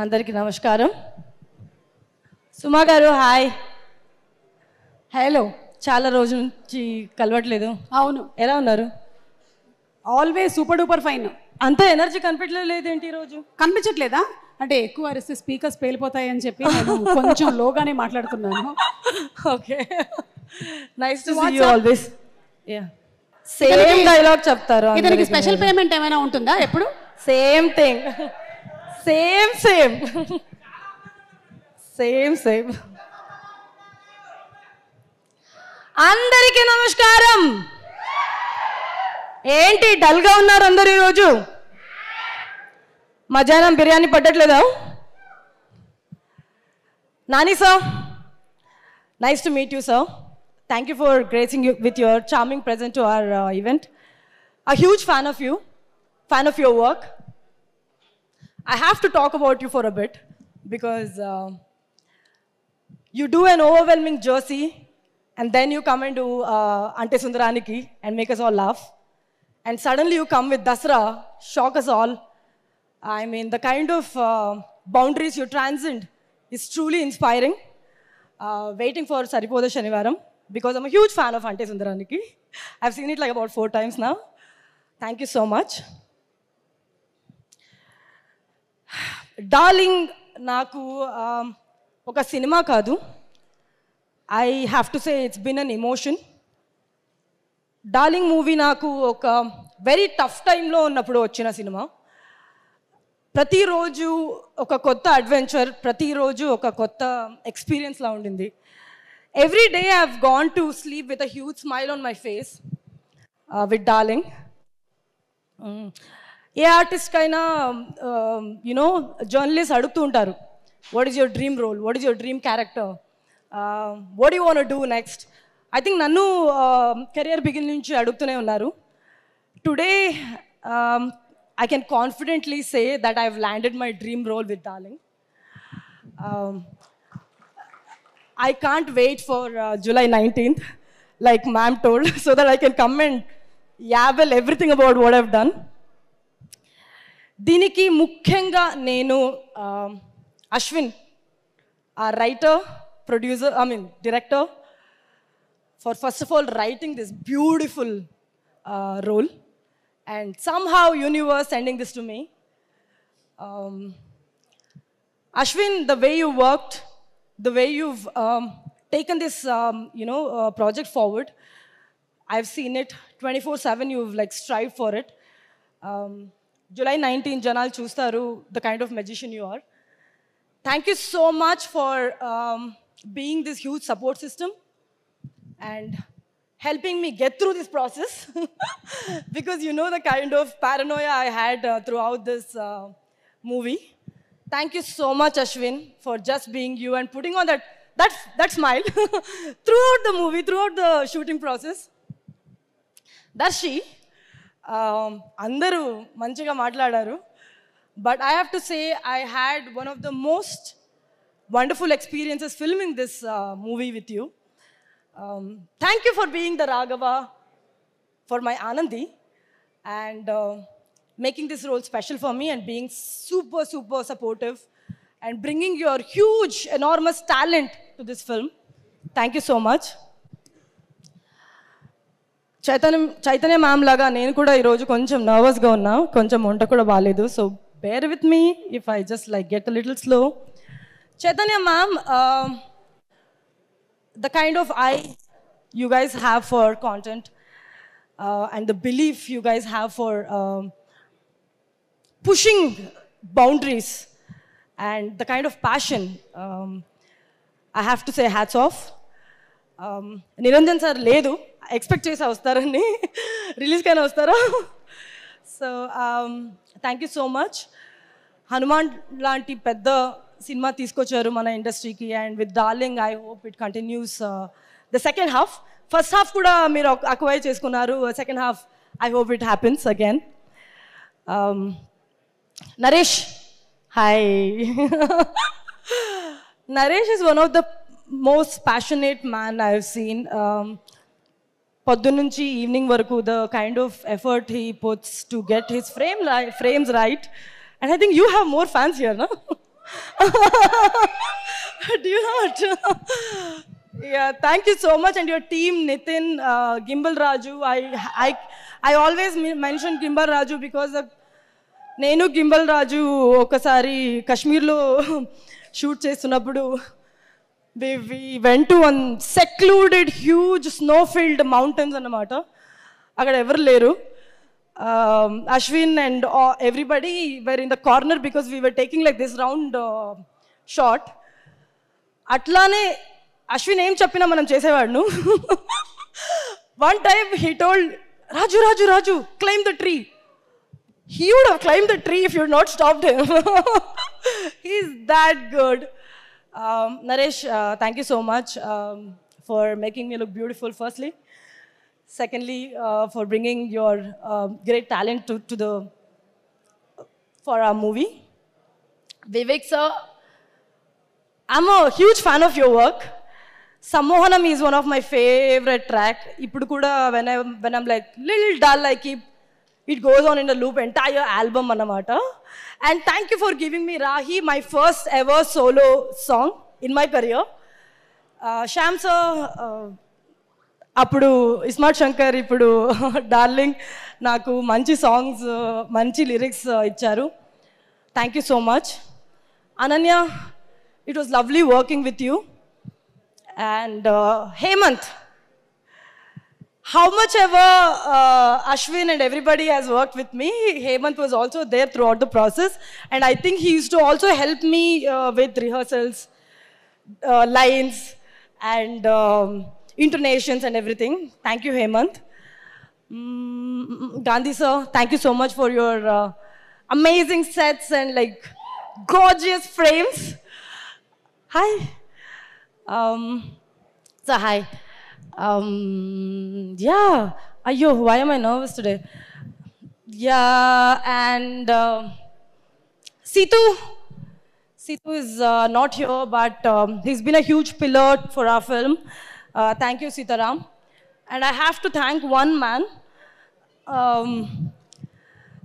అందరికీ నమస్కారం సుమా గారు హాయ్ హలో చాలా రోజు నుంచి కలవట్లేదు అవును ఎలా ఉన్నారు ఆల్వేస్ సూపర్ డూపర్ ఫైన్ అంత ఎనర్జీ కనిపించలేదేంటి ఈరోజు కనిపించట్లేదా అంటే ఎక్కువ అరిస్తే స్పీకర్స్ పేలిపోతాయని చెప్పి కొంచెం లోగానే మాట్లాడుతున్నాను okay nice to see you always ya same dialogue చెప్తారు ఇతనికి స్పెషల్ పేమెంట్ ఏమైనా ఉంటుందా ఎప్పుడు same thing same same same same అందరికీ నమస్కారం ఏంటి డల్గా ఉన్నారు అందరు ఈరోజు మధ్యాహ్నం బిర్యానీ పట్టట్లేదా Nani sir nice to meet you sir thank you for gracing you with your charming present to our event a huge fan of you fan of your work I have to talk about you for a bit because uh, you do an overwhelming jersey and then you come and do uh, Ante Sundaraniki and make us all laugh. And suddenly you come with Dasra, shock us all. I mean, the kind of uh, boundaries you transcend is truly inspiring. Uh, waiting for Saripoda Shanivaram because I'm a huge fan of Ante Sundaraniki. I've seen it like about four times now. Thank you so much. Darling నాకు um, ఒక సినిమా కాదు I have to say it's been an emotion darling movie నాకు ఒక very tough టైంలో ఉన్నప్పుడు వచ్చిన cinema ప్రతిరోజు ఒక కొత్త అడ్వెంచర్ ప్రతిరోజు ఒక కొత్త ఎక్స్పీరియన్స్లా ఉండింది every day I have gone to sleep with a huge smile on my face with darling ఏ ఆర్టిస్ట్ కైనా యునో జర్నలిస్ట్ అడుగుతూ ఉంటారు what is your dream role what is your dream character what you want do next I think నన్ను career begin నుంచి అడుగుతూనే ఉన్నారు today I can confidently say that I landed my dream role with darling I can't wait for July nineteenth like ma'am told so that I can come and unveil everything about what have done దీనికి ముఖ్యంగా నేను అశ్విన్ ఆ writer producer I mean director for first of all writing this beautiful role and somehow universe sending this to me Ashwin the way you worked the way you've um, taken this, um, you know, uh, project forward. I've seen it 24/7. You've like strived for it. Um, July nineteen జనాలు చూస్తారు the kind of magician you are. Thank you so much for um, being this huge support system and helping me get through this process because you know the kind of paranoia I had uh, throughout this uh, movie. Thank you so much, Ashwin, for just being you and putting on that, that, that smile throughout the movie, throughout the shooting process. she. Um, అందరూ మంచిగా మాట్లాడారు but I have to say I had one of the most wonderful experiences filming this movie with you thank you for being the Raghava for my Anandi and uh, making this role special for me and being super, super supportive and bringing your huge, enormous talent to this film. Thank you so much. చైతన్యం Chaitanya ma'am లాగా నేను కూడా ఈరోజు కొంచెం నర్వస్గా ఉన్నా కొంచెం వంట కూడా బాగాలేదు so bear with me if I just like get little slow Chaitanya ma'am the kind of I you guys have for content and the belief you guys have for pushing boundaries and the kind of passion I have to say hats off Niranjan sir లేదు expect చేసి వస్తారని రిలీజ్కైనా వస్తారా so thank you so much Hanuman లాంటి పెద్ద సినిమా తీసుకొచ్చారు మన ఇండస్ట్రీకి and with darling I hope it continues the second half first half కూడా మీరు అక్వైర్ చేసుకున్నారు second half I hope it happens again Naresh hi Naresh is one of the most passionate man I have seen పొద్దున్నుంచి evening వరకు the kind of effort he puts to get his frame frames right and I think you have more fans your నా do not thank you so much and your team Nithin gimbal Raju I I I always mention gimbal Raju because నేను gimbal Raju ఒకసారి కశ్మీర్లో shoot చేస్తున్నప్పుడు they we went to one secluded huge snow field mountains అనమాట అక్కడ ఎవరు లేరు Ashwin and everybody were in the corner because we were taking like this round shot అట్లానే అశ్విన్ ఏం చెప్పినా మనం చేసేవాడు one time he told Raju Raju Raju climb the tree he would climb the tree if you not stop he's that good Um, Naresh, uh, thank you so much um, for making me look beautiful, firstly. Secondly, uh, for bringing your uh, great talent to, to the, for our movie. Vivek sir, I'm a huge fan of your work. Sammohanam is one of my favorite track. Ippudu when I when I'm like little dull, I keep it goes on in a loop entire album anamata and thank you for giving me rahi my first ever solo song in my career Shamsa, uh, sham sir uh, ismat shankar ippudu darling Naku, manchi songs manchi lyrics icharu uh, thank you so much ananya it was lovely working with you and uh, hemant how much ever uh, Ashwin and everybody has worked with me, Hemant was also there throughout the process. And I think he used to also help me uh, with rehearsals, uh, lines, and um, intonations and everything. Thank you, Hemant. Mm, Gandhi sir, thank you so much for your uh, amazing sets and like gorgeous frames. Hi. Um, so hi. Um, yeah. Ayo, why am I nervous today? Yeah, and uh, um, Situ. Situ is uh, not here, but um, he's been a huge pillar for our film. Uh, thank you, Sitaram. And I have to thank one man, um,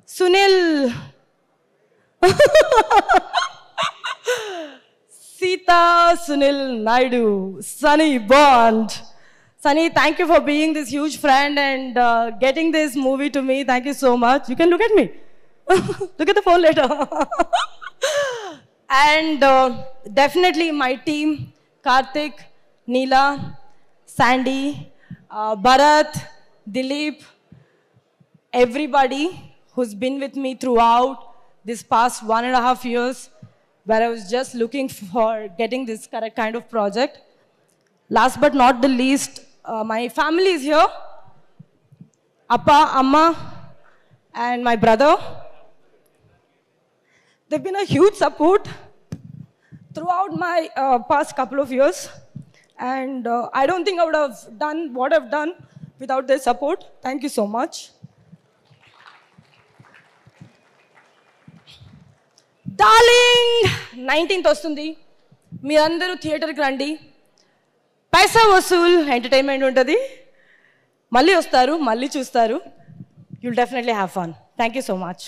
Sunil. Sita Sunil Naidu, Sunny Bond. Sunny, thank you for being this huge friend and uh, getting this movie to me. Thank you so much. You can look at me. look at the phone later. and uh, definitely my team, Karthik, Neela, Sandy, uh, Bharat, Dilip, everybody who's been with me throughout this past one and a half years where I was just looking for getting this correct kind of project. Last but not the least, Uh, my family is here. Appa, Amma, and my brother. They've been a huge support throughout my uh, past couple of years. And uh, I don't think I would have done what I've done without their support. Thank you so much. Darling nineteenth వస్తుంది మీరందరూ థియేటర్కి రండి పైసా వసూల్ entertainment ఉంటుంది మళ్ళీ వస్తారు మళ్ళీ చూస్తారు you'll definitely have fun thank you so much